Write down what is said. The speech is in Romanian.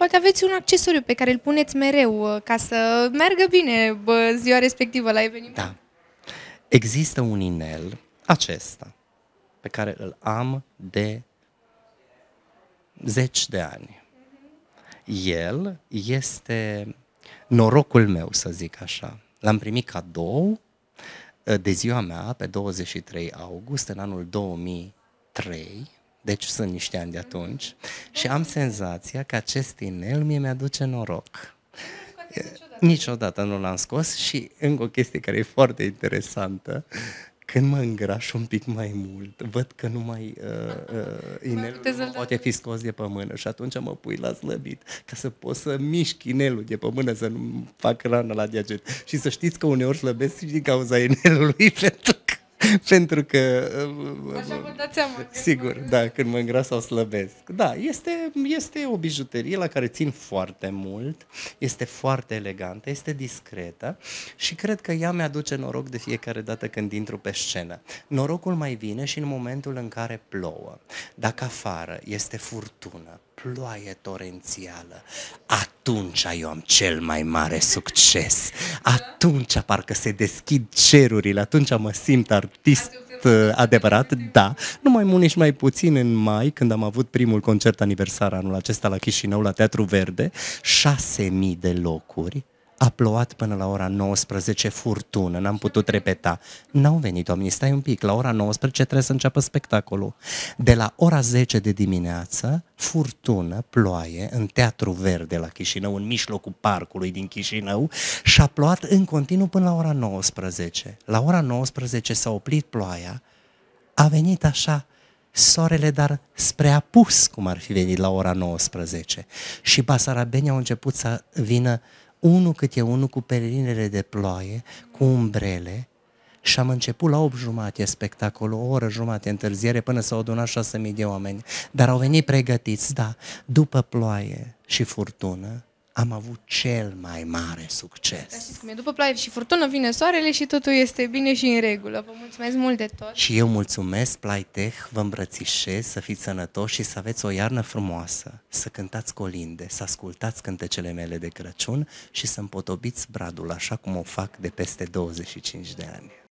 poate aveți un accesoriu pe care îl puneți mereu uh, ca să meargă bine bă, ziua respectivă la eveniment. Da. Există un inel, acesta, pe care îl am de zeci de ani. El este norocul meu, să zic așa. L-am primit cadou uh, de ziua mea, pe 23 august, în anul 2003, deci sunt niște ani de atunci, și am senzația că acest inel mie mi-aduce noroc. Niciodată. niciodată nu l-am scos și încă o chestie care e foarte interesantă, când mă îngraș un pic mai mult, văd că nu mai uh, uh, inelul nu poate fi scos de pe mână și atunci mă pui la slăbit ca să pot să mișc inelul de pe mână, să nu fac rană la deget. Și să știți că uneori slăbesc și din cauza inelului pentru pentru că... Uh, Așa vă dați seama. Sigur, mă... da, când mă îngras sau slăbesc. Da, este, este o bijuterie la care țin foarte mult, este foarte elegantă, este discretă și cred că ea mi-aduce noroc de fiecare dată când intru pe scenă. Norocul mai vine și în momentul în care plouă. Dacă afară este furtună, ploaie torențială. Atunci eu am cel mai mare succes. Atunci parcă se deschid cerurile, atunci mă simt artist uh, adevărat, da, nu mai mult nici mai puțin în mai, când am avut primul concert aniversar anul acesta la Chișinău, la Teatru Verde, 6.000 de locuri, a plouat până la ora 19, furtună, n-am putut repeta. N-au venit oamenii, stai un pic, la ora 19 trebuie să înceapă spectacolul. De la ora 10 de dimineață, furtună, ploaie, în Teatru Verde la Chișinău, în mijlocul parcului din Chișinău și a plouat în continuu până la ora 19. La ora 19 s-a oprit ploaia, a venit așa soarele, dar spre apus, cum ar fi venit la ora 19. Și basarabenii au început să vină unul câte unul cu perinele de ploaie, cu umbrele, și am început la 8 jumate spectacolul, o oră jumate întârziere până s-au adunat 6.000 de oameni. Dar au venit pregătiți, da, după ploaie și furtună, am avut cel mai mare succes. cum e, după ploaie și furtună vine soarele și totul este bine și în regulă. Vă mulțumesc mult de tot. Și eu mulțumesc, Playtech, vă îmbrățișez, să fiți sănătoși și să aveți o iarnă frumoasă, să cântați colinde, să ascultați cântecele mele de Crăciun și să împotobiți bradul așa cum o fac de peste 25 de ani.